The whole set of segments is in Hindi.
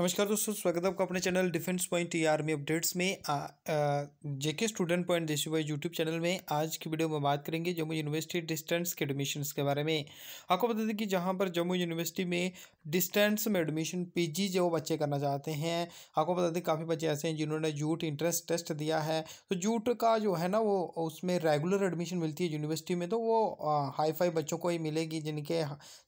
नमस्कार दोस्तों स्वागत है आपका अपने channel defence point E e army updates में जेके स्टूडेंट पॉइंट देशी भाई यूट्यूब चैनल में आज की वीडियो में बात करेंगे जम्मू यूनिवर्सिटी डिस्टेंस के एडमिशन के बारे में आपको बता दें कि जहां पर जम्मू यूनिवर्सिटी में डिस्टेंस में एडमिशन जी जो बच्चे करना चाहते हैं आपको बता दें काफ़ी बच्चे ऐसे हैं जिन्होंने जूट इंट्रेंस टेस्ट दिया है तो जूट का जो है ना वो उसमें रेगुलर एडमिशन मिलती है यूनिवर्सिटी में तो वो हाई फाई बच्चों को ही मिलेगी जिनके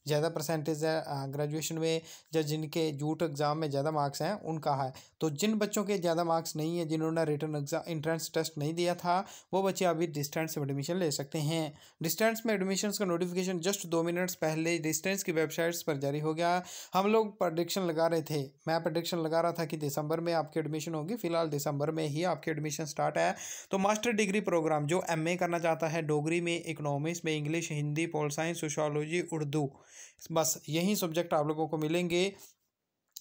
ज़्यादा परसेंटेज है ग्रेजुएशन में या जिनके जूट एग्ज़ाम में ज़्यादा मार्क्स हैं उनका है तो जिन बच्चों के ज़्यादा मार्क्स नहीं है जिन्होंने रिटर्न एग्जाम इंट्रेंस टेस्ट नहीं दिया था वो बच्चे अभी डिस्टेंस में एडमिशन ले सकते हैं डिस्टेंस में एडमिशन का नोटिफिकेशन जस्ट दो मिनट्स पहले डिस्टेंस की वेबसाइट्स पर जारी हो गया हम लोग प्रडिक्शन लगा रहे थे मैं प्रडिक्शन लगा रहा था कि दिसंबर में आपकी एडमिशन होगी फिलहाल दिसंबर में ही आपकी एडमिशन स्टार्ट है तो मास्टर डिग्री प्रोग्राम जो एम करना चाहता है डोगरी में इकोनॉमिक्स में English Hindi pol science sociology Urdu बस यही सब्जेक्ट आप लोगों को मिलेंगे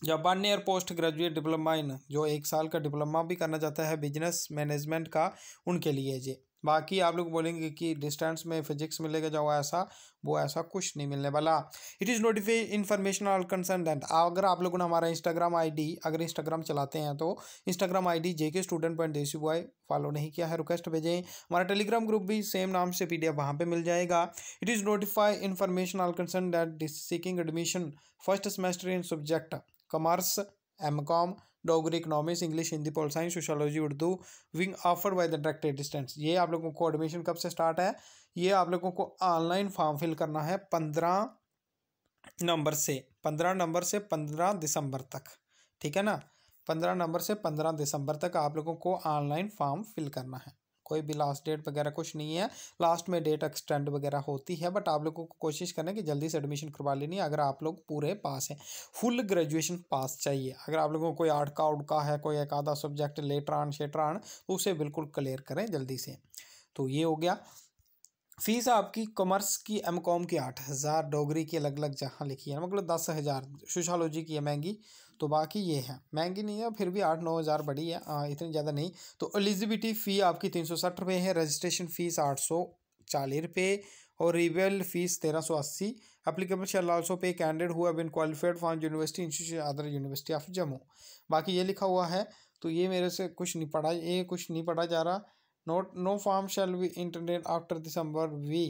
one year post graduate diploma in जो एक साल का डिप्लोमा भी करना चाहता है बिजनेस मैनेजमेंट का उनके लिए ये बाकी आप लोग बोलेंगे कि डिस्टेंस में फिजिक्स मिलेगा जो ऐसा वो ऐसा कुछ नहीं मिलने वाला it is notify information concern concerned अगर आप लोगों ने हमारा इंस्टाग्राम आईडी अगर इंस्टाग्राम चलाते हैं तो Instagram ID JK student point desi boy follow नहीं किया है रिक्वेस्ट भेजें हमारा टेलीग्राम ग्रुप भी सेम नाम से पी डी वहाँ पर मिल जाएगा it is notify information concern concerned seeking admission first semester in subject M com Dogri economics English Hindi pol science sociology Urdu wing offered by the direct distance ये आप लोगों को एडमिशन कब से स्टार्ट है ये आप लोगों को ऑनलाइन फॉर्म फिल करना है पंद्रह नंबर से पंद्रह नंबर से पंद्रह दिसंबर तक ठीक है ना पंद्रह नंबर से पंद्रह दिसंबर तक आप लोगों को ऑनलाइन फॉर्म फिल करना है कोई भी लास्ट डेट वगैरह कुछ नहीं है लास्ट में डेट एक्सटेंड वगैरह होती है बट आप लोगों को कोशिश करना कि जल्दी से एडमिशन करवा लेनी अगर आप लोग पूरे पास हैं फुल ग्रेजुएशन पास चाहिए अगर आप लोगों को कोई आड़का उड़का है कोई एक आधा सब्जेक्ट लेटर आन शेटर आन तो उसे बिल्कुल क्लियर करें जल्दी से तो ये हो गया फीस आपकी कॉमर्स की एम कॉम की आठ हज़ार डोगरी की अलग अलग जहाँ लिखी है मतलब दस हज़ार सोशालोजी की है महंगी तो बाकी ये है महंगी नहीं है फिर भी आठ नौ हज़ार बड़ी है आ, इतनी ज़्यादा नहीं तो एलिजिबिलिटी फ़ी आपकी तीन सौ साठ रुपये है रजिस्ट्रेशन फ़ीस आठ सौ चालीस रुपये और रिवेल फीस तेरह सौ अस्सी applicable shall also pay candidate हुआ been qualified for university institution other university of Jammu बाकी ये लिखा हुआ है तो ये मेरे से कुछ नहीं पढ़ा ये कुछ नहीं पढ़ा जा रहा note no form shall be internet after December we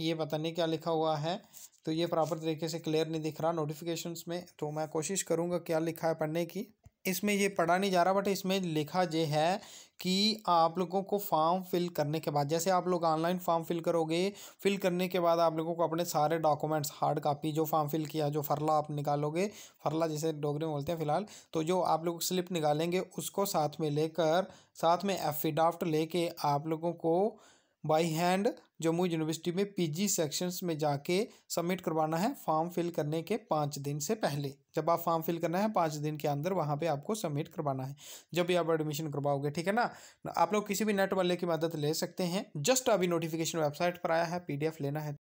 ये पता नहीं क्या लिखा हुआ है तो ये प्रॉपर तरीके से क्लियर नहीं दिख रहा नोटिफिकेशंस में तो मैं कोशिश करूँगा क्या लिखा है पढ़ने की इसमें ये पढ़ा नहीं जा रहा बट इसमें लिखा ये है कि आप लोगों को फॉर्म फिल करने के बाद जैसे आप लोग ऑनलाइन फॉर्म फिल करोगे फिल करने के बाद आप लोगों को अपने सारे डॉक्यूमेंट्स हार्ड कापी जो फॉर्म फिल किया जो फरला आप निकालोगे फरला जैसे डोगरी में बोलते हैं फिलहाल तो जो आप लोग स्लिप निकालेंगे उसको साथ में लेकर साथ में एफिडाफ्ट लेके आप लोगों को बाई हैंड जम्मू यूनिवर्सिटी में पीजी सेक्शंस में जाके सबमिट करवाना है फॉर्म फिल करने के पाँच दिन से पहले जब आप फॉर्म फिल करना है पाँच दिन के अंदर वहाँ पे आपको सबमिट करवाना है जब भी आप एडमिशन करवाओगे ठीक है ना आप लोग किसी भी नेट वाले की मदद ले सकते हैं जस्ट अभी नोटिफिकेशन वेबसाइट पर आया है पी लेना है